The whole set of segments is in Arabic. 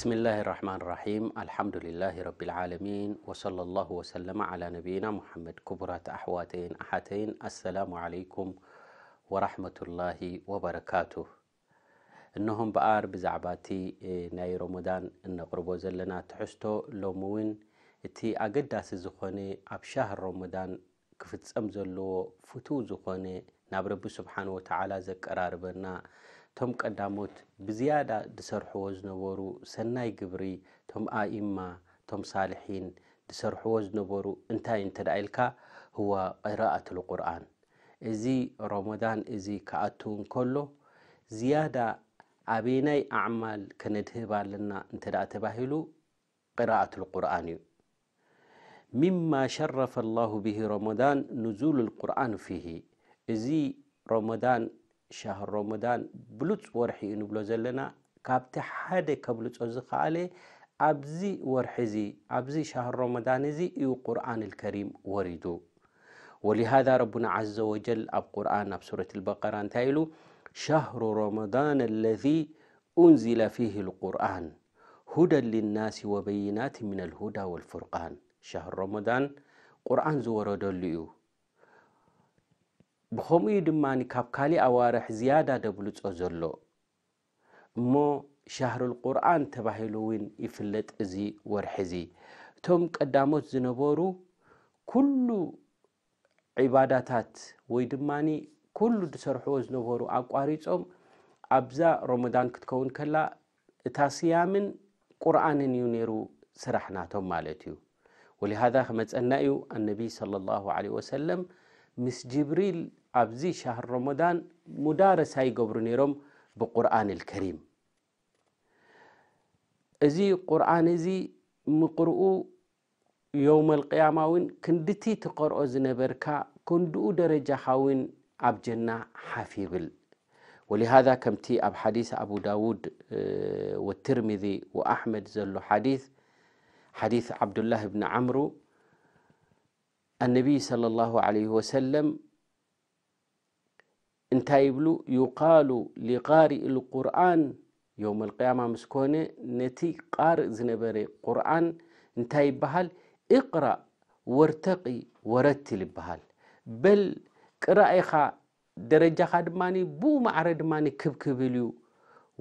بسم الله الرحمن الرحيم الحمد لله رب العالمين وصلى الله وسلم على نبينا محمد كبرات أحواتين أحتين السلام عليكم ورحمة الله وبركاته إنهم بآر بزعباتي ناي رمضان إن قربو زلنا تحستو لوموين إتي أقدا سزخوني أب شهر رمضان كفتس أمزلو فتو زخوني نبرب سبحانه وتعالى زك أراربنا እቶም ቀዳሞት ብዝያዳ ዝሰርሕዎ ዝነበሩ ሰናይ ግብሪ እቶም ኣኢማ እቶም ሳልሒን ዝሰርሕዎ ዝነበሩ እንታይ እንተ ዳ ኢልካ ህዋ ቅራእት ልቁርኣን እዚ ሮሞዳን እዚ ክኣት እንከሎ ዝያዳ ኣበይናይ ኣዕማል ከነድህብ ኣለና እንተ ደኣ ተባሂሉ ቅራእት ልቁርኣን እዩ ምማ ሸረፈ ላሁ ብሂ ሮሞዳን ንዙሉ ልቁርኣን ፊሂ እዚ ሮሞዳን شهر رمضان بلوت ورحي نبلو زلنا كابت حد كبلوت أزخاله أبزي ورحزي أبزي شهر رمضان زي يو قرآن الكريم وردو ولهذا ربنا عز وجل أب قرآن أب سورة البقرة تايلو شهر رمضان الذي أنزل فيه القرآن هدى للناس وبينات من الهدى والفرقان شهر رمضان قرآن زوردو ليو ብኸምኡ ድማ ካብ ካሊእ ኣዋርሕ ዝያዳ ደብልፆ ዘሎ እሞ ሻህር ሻህርልቁርኣን ተባሂሉ እውን ይፍለጥ እዚ ወርሒ እዚ እቶም ቀዳሞት ዝነበሩ ኩሉ ዒባዳታት ወይ ድማ ኩሉ ዝሰርሕዎ ዝነበሩ ኣቋሪፆም ኣብዛ ሮሞዳን ክትከውን ከላ እታ ስያምን ቁርኣንን እዩ ነይሩ ስራሕናቶም ማለት እዩ ወሊሃذ ክመፀና እዩ ኣነቢይ صለى ላه ለ ወሰለም ምስ ጅብሪል ኣብዚ ሻህር ረመዳን ሙዳረሳ ይገብሩ ነይሮም ብቁርኣን ልከሪም እዚ ቁርኣን እዚ ምቅርኡ ዮውመ ልቅያማ እውን ክንድቲ ትቀርኦ ዝነበርካ ክንድኡ ደረጃኻ እውን ኣብ ጀና ሓፍ ይብል ወሊሃذ ከምቲ ኣብ ሓዲث ኣቡ ዳውድ ወትርሚذ ወኣሕመድ ዘሎ ሓዲث ሓዲث ዓብድላህ ብኒ ዓምሩ الነቢይ صለى الላه عለه ወሰለም እንታይ ይብሉ ዩቃሉ ሊቃሪእ ልቁርኣን ዮም ልቅያማ ምስ ኮነ ነቲ ቃርእ ዝነበረ ቁርኣን እንታይ ይበሃል እቅራእ ወርተቂ ወረትል ይበሃል በል ቅራኢኻ ደረጃኻ ድማ ብኡ ማዕረ ድማ ክብክብል እዩ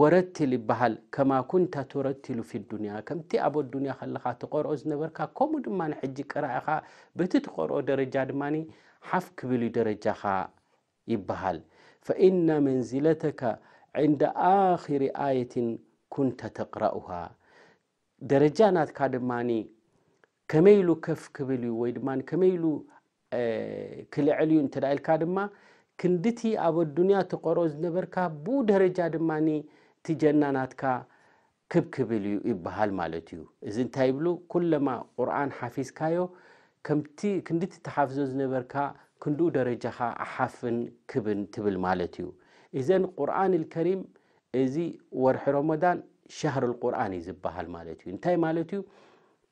ወረትል ይበሃል ከማ ኩንታ ትረትሉ ፊ ዱንያ ከምቲ ኣብ ኣዱንያ ከለካ ትቆርኦ ዝነበርካ ከምኡ ድማ ሕጂ ቅራኢኻ በቲ ትቆርኦ ደረጃ ድማ ሓፍ ክብል እዩ ደረጃኻ ይበሃል فإن منزلتك عند آخر آية كنت تقرأها درجانات كادماني كميلو كف كبلي ويدمان كميلو آه كلعليو انت دائل كادما كندتي أبو الدنيا تقروز نبركا بو درجة دماني تجناناتك كب كبلي إبهال مالتيو إذن تايبلو كلما قرآن حافظ كايو كمتي كندتي تحافظوز نبركا ክንድኡ ደረጃኻ ኣሓፍን ክብን ትብል ማለት እዩ እዘን ቁርን ልከሪም እዚ ወርሒ ረመዳን ሻህር ቁርን እዩ ዝበሃል ማለት እዩ እንታይ ማለት እዩ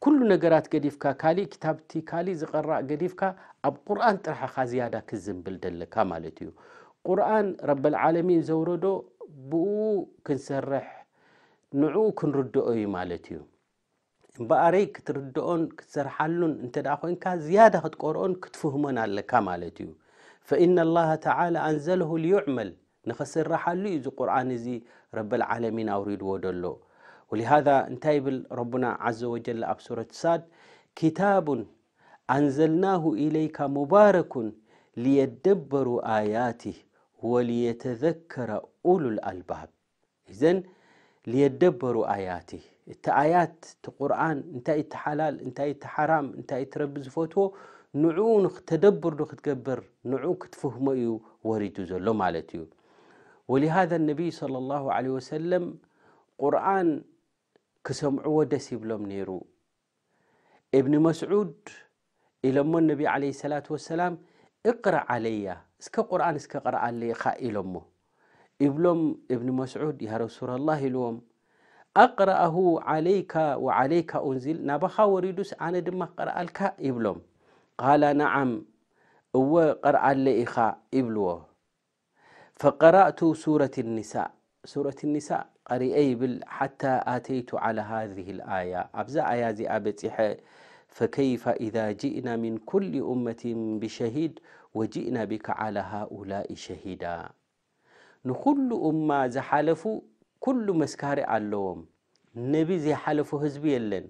ኩሉ ነገራት ገዲፍካ ካሊእ ክታብቲ ካሊእ ዝቐራእ ገዲፍካ ኣብ ቁርኣን ጥራሕኻ ዝያዳ ክዝምብል ዘለካ ማለት እዩ ቁርኣን ረብልዓለሚን ዘውረዶ ብኡ ክንሰርሕ ንዕኡ ክንርድኦ እዩ ማለት እዩ እምበኣረይ ክትርድኦን ክትሰርሓሉን እንተ ደኣ ኮንካ ዝያዳ ክትቆርኦን ክትፍህሞን ኣለካ ማለት እዩ ፈኢና ላሃ ተዓላ ኣንዘለሁ ልዩዕመል ንኽስራሓሉ እዩ እዚ ቁርኣን እዚ ረብልዓለሚን ኣውሪድዎ ደሎ ወሊሃذ እንታይ ይብል ረቡና ዘ ወጀል ኣብ ሱረት ሳድ ኪታቡን ኣንዘልናሁ ኢለይካ ሙባረኩን ሊየደበሩ ኣያትህ ወሊየተዘከረ ኡሉልኣልባብ እዘን ሊየደበሩ ኣያትህ እቲኣያት እቲ ቁርን እንታይ እቲ ሓላል እንታይ እቲ ሓራም እንታይ እትረቢ ዝፈትዎ ንዕኡ ንክተደብር ንክትገብር ንዑ ክትፍህሞ እዩ ወሪዱ ዘሎ ማለት እዩ ወሊሃذ ነቢይ صለ ላه ለ ወሰለም ቁርን ክሰምዕዎ ደስ ይብሎም ነይሩ እብኒ መስዑድ ኢሎሞ ነቢ ለ ሰላት ወሰላም እቅረእ ዓለያ እስከ ቁርን እስከ ቅርእ ኣለኢኻ ኢሎሞ ይብሎም እብኒ መስዑድ ያ ረሱላ ላህ ኢልዎም أقرأه عليك وعليك أنزل نبخا وريدوس أنا دم قرأ الكا إبلوم قال نعم هو قرأ لإخا إبلو فقرأت سورة النساء سورة النساء قرئ إبل حتى أتيت على هذه الآية أبزا آية زي أبتح فكيف إذا جئنا من كل أمة بشهيد وجئنا بك على هؤلاء شهيدا نخل أمة زحلفوا كل مسكاري علوم نبي زي حلفو حزبي يلن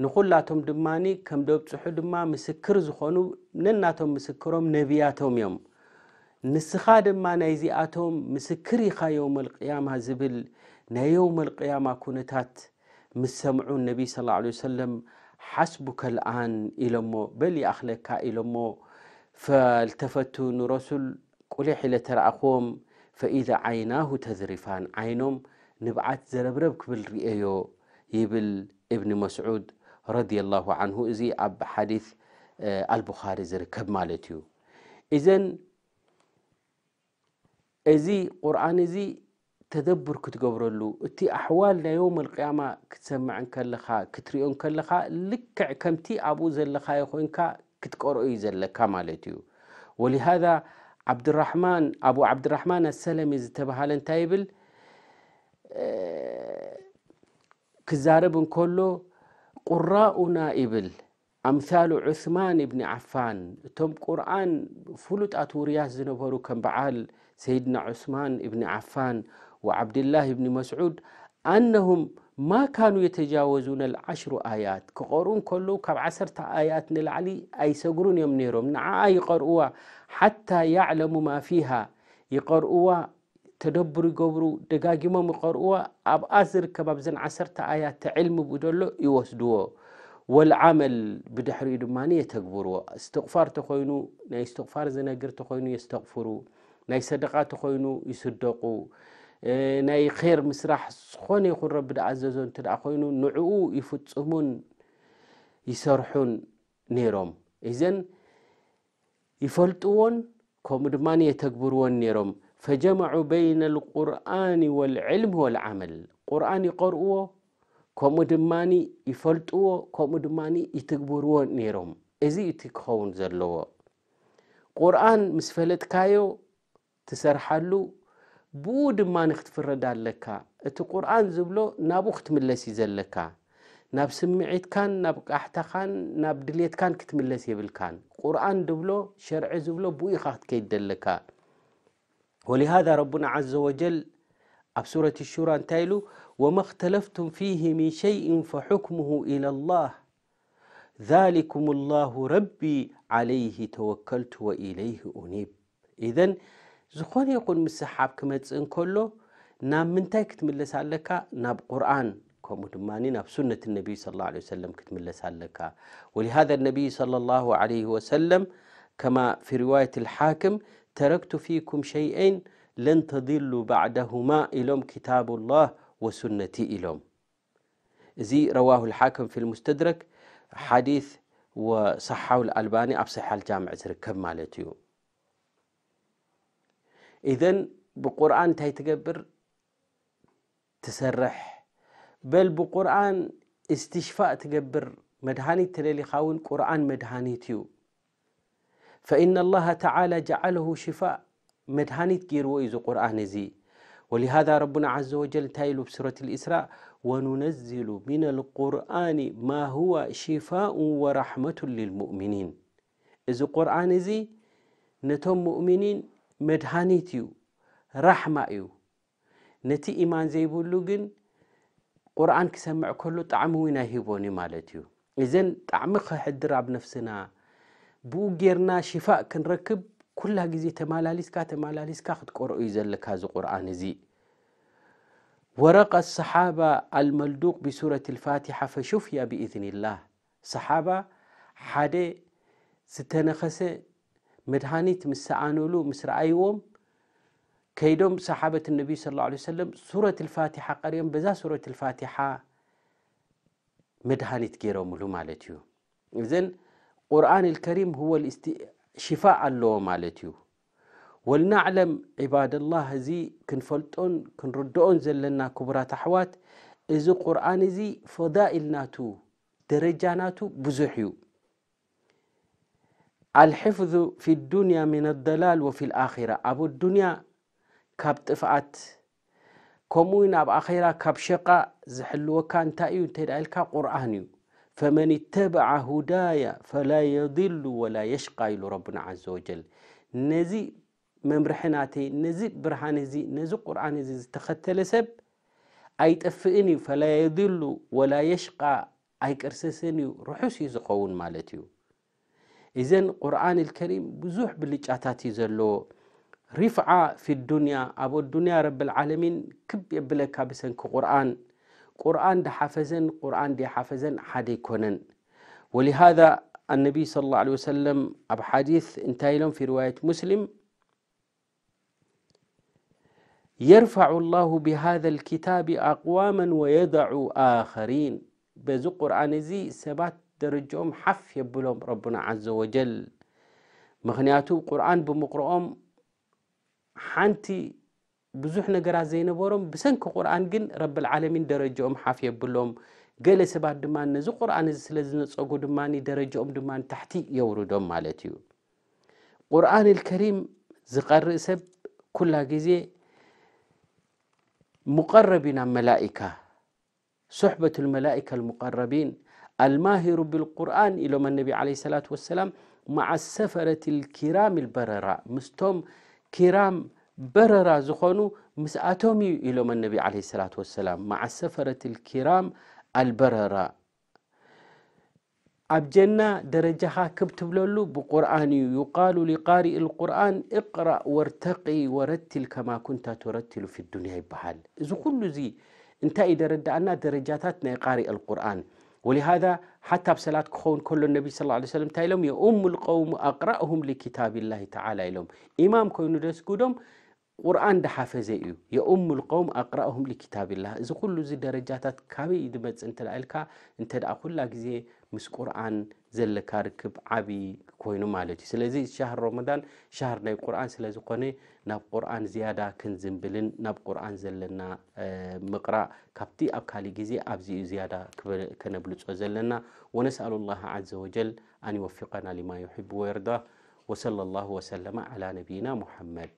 نقول لاتهم دماني كم دوب تصحو دما مسكر زخونو نناتهم مسكرهم نبياتهم يوم نسخا دما نايزي اتهم مسكري خا يوم القيامة زبل نيوم القيامة كونتات مسامعون نبي صلى الله عليه وسلم حسبك الآن إلى مو بل أخلك إلى مو فالتفتوا رسول كل حيلة رأخوهم فإذا عيناه تذرفان عينهم نبعت زربرب كبل رئيو يبل ابن مسعود رضي الله عنه إزي أب حديث آه البخاري زركب مالتيو إذن إزي قرآن إزي تدبر كتقبرلو إتي أحوال يوم القيامة كتسمع انك كلها كتريون كلها لك كمتي أبو زلخا يخوينك كتقرؤي زلخا مالتيو ولهذا عبد الرحمن ابو عبد الرحمن السلمي زتبهال انتايبل آه، كزارب كله قراؤنا ابل امثال عثمان بن عفان تم قران فلوت اتورياس زنبرو كم بعال سيدنا عثمان بن عفان وعبد الله بن مسعود أنهم ما كانوا يتجاوزون العشر آيات كقرون كله كم عشرة آيات نلعلي أي سقرون يوم نيرهم نعا يقرؤوا حتى يعلموا ما فيها يقرؤوا تدبر قبرو دقاقمو مقرؤوا أب أزر كبابزن عشرة آيات تعلم بدلو يوسدوه والعمل بدحر يدماني يتقبروا استغفار تخوينو نا استغفار زنقر تخوينو يستغفروا نا صدقات تخوينو يصدقو ናይ ር ምስራሕ ዝኾነ ይኹን ረቢ ዳኣዘዞ እንተ ኮይኑ ንዕኡ ይፍፅሙን ይሰርሑን ነይሮም እዘን ይፈልጥዎን ከምኡ ድማ የተግብርዎን ነይሮም ፈጀመዑ በይነ ልቁርኣን ወልዕልም ወልዓመል ቁርኣን ይቀርእዎ ከምኡ ድማ ይፈልጥዎ ከምኡ ድማ ይትግብርዎ ነይሮም እዚ እቲ ክኸውን ዘለዎ ቁርኣን ምስ ፈለጥካዮ ትሰርሓሉ ብኡ ድማ ንክትፍረድ ኣለካ እቲ ቁርኣን ዝብሎ ናብኡ ክትምለስ እዩ ዘለካ ናብ ስምዒትካን ናብ ቃሕታኻን ናብ ድሌትካን ክትምለስ የብልካን ቁርኣን ድብሎ ሸርዒ ዝብሎ ብኡ ኢኻ ክትከይድ ዘለካ ወሊሃذ ረቡና ዘ ወጀል ኣብ ሱረት ሹራ እንታይ ኢሉ ወማ اክተለፍቱም ፊه ምን ሸይء ፈحክሙه إلى الላه ذሊኩም الላه ረቢ ዓለይه ተወከልቱ ወኢለይه ኡኒብ ዝኾነ ይኹን ምስሓብ ክመፅእ እንከሎ ናብ ምንታይ ክትምለስ ኣለካ ናብ ቁርን ከምኡ ድማ ናብ ሱነት ነቢይ صى ه ه ሰለም ክትምለስ ኣለካ ወሊሃذ ነቢይ صለى ላه عለه ወሰለም ከማ ፊ ሪዋየት الሓክም ተረክቱ ፊኩም ሸይአን ለን ተضሉ ባዕዳሁማ ኢሎም ክታብ ላህ ወሱነቲ ኢሎም እዚ ረዋሁ الሓክም ፊ ሙስተድረክ ሓዲث ወصሓው ኣልባኒ ኣብ ሰሓ ጃምዕ ዝርከብ ማለት እዩ إذا بقرآن تاي تقبر تسرح بل بقرآن استشفاء تقبر مدهاني تلالي خاون قرآن مدهاني تيو فإن الله تعالى جعله شفاء مدهاني تقيرو إذا قرآن زي ولهذا ربنا عز وجل تايلو بسورة الإسراء وننزل من القرآن ما هو شفاء ورحمة للمؤمنين إذا قرآن زي نتم مؤمنين መድሃኒት እዩ ራሕማ እዩ ነቲ ኢማን ዘይብሉ ግን ቁርኣን ክሰምዕ ከሎ ጣዕሚ እውን ኣይሂቦን እዩ ማለት እዩ እዘን ጣዕሚ ክሕድር ኣብ ነፍስና ብኡ ጌርና ሽፋእ ክንረክብ ኩላ ግዜ ተማላሊስካ ተማላሊስካ ክትቆርኦ እዩ ዘለካ እዚ ቁርኣን እዚ ወረቀ ሰሓባ አልመልዱቅ ብሱረት ልፋትሓ ፈሹፍያ ብኢዝንላህ ሰሓባ ሓደ ዝተነኸሰ መድሃኒት ምስ ሰኣንሉ ምስ ረኣይዎም ከይዶም ሰሓበት ነቢይ صى ه عه ሰለም ሱረት الፋትሓ ቀሪኦም በዛ ሱረት الፋትሓ መድሃኒት ገይሮምሉ ማለት እዩ እዘን ቁርኣን الከሪም هو ሽፋእ ኣለዎ ማለት እዩ ወልናዕለም ዒባድ ላህ እዚ ክንፈልጦን ክንርድኦን ዘለና ክቡራት ኣሕዋት እዚ ቁርኣን እዚ ፈዳኢል ናቱ ደረጃ ናቱ ብዙሕ እዩ الحفظ في الدنيا من الدلال وفي الآخرة أبو الدنيا كاب تفعت كموين أب آخرة كاب شقا زحلو كان تأيو تدعيلك قرآنيو فمن اتبع هدايا فلا يضل ولا يشقى إلى ربنا عز وجل نزي ممرحناتي نزي برهانزي نزي قرآنزي تختل سب أي تفئني فلا يضل ولا يشقى أي كرسسني روحو سيزقون مالتيو الكريم بزوح ልከሪም ብዙሕ ብልጫታት في الدنيا أبو الدنيا رب العالمين كب ረብልዓለሚን ክብ የብለካ قرآن ቁርኣን ቁርኣን قرآن ቁርኣን ደይሓፈዘን حدي كونن ولهذا النبي صلى الله عليه وسلم أب حديث انتهي لهم في رواية مسلم يرفع الله بهذا الكتاب أقواما ويضع آخرين بزو قرآن زي سبات ደረጃኦም ሓፍ የብሎም ረብና ዓዘ ወጀል ምክንያቱ ቁርኣን ብምቕርኦም ሓንቲ ብዙሕ ነገራት ዘይነበሮም ብሰንኪ ቁርኣን ግን ረብልዓለሚን ደረጃኦም ሓፍ የብሎም ገለ ሰባት ድማ ነዚ ቁርኣን እዚ ስለ ዝነፀጉ ድማ ደረጃኦም ድማ ታሕቲ የውርዶም ማለት እዩ ቁርኣን ልከሪም ዝቐርእ ሰብ ኩላ ግዜ ሙቀረብ ናብ መላኢካ ሶሕበት ልመላኢካ ልሙቀረቢን الماهر بالقرآن إلى من النبي عليه الصلاة والسلام مع السفرة الكرام البررة مستوم كرام بررة زخونو أتومي إلى من النبي عليه الصلاة والسلام مع السفرة الكرام البررة أبجنا درجها كبتبلولو بقرآن يقال لقارئ القرآن اقرأ وارتقي ورتل كما كنت ترتل في الدنيا بحال زخون زي انتهي درد أنا درجاتنا قارئ القرآن ولهذا حتى بسلات كخون كل النبي صلى الله عليه وسلم تايلهم أم القوم أقرأهم لكتاب الله تعالى إلهم إمام كوينو دس قدوم ቁርኣን ዳሓፈዘ እዩ የኡም ልቀውም ኣቅራእሁም ሊኪታብላ እዚ ኩሉ እዚ ደረጃታት ካበይ እዩ ዝመፅእ أنت لألك أنت ደኣ ኩላ ግዜ ምስ ቁርኣን زل كاركب عبي ይኑ ማት ዩ ስለዚ ሻር ረመን ሻር ናይ ቁርን ስለዝኮነ ናብ ቁርን ዝያዳ ክንዝንብልን ናብ ቁርን ዘለና ምቕራእ ካብቲ ኣብ ካልእ ግዜ ኣብዚ ዝያዳ ከነብልፆ ዘለና ወነስኣሉ ላ ዘ ወጀል ኣንወፊቀና ሊማን ወርዳ ወ ላ ሰለ ነብይና መድ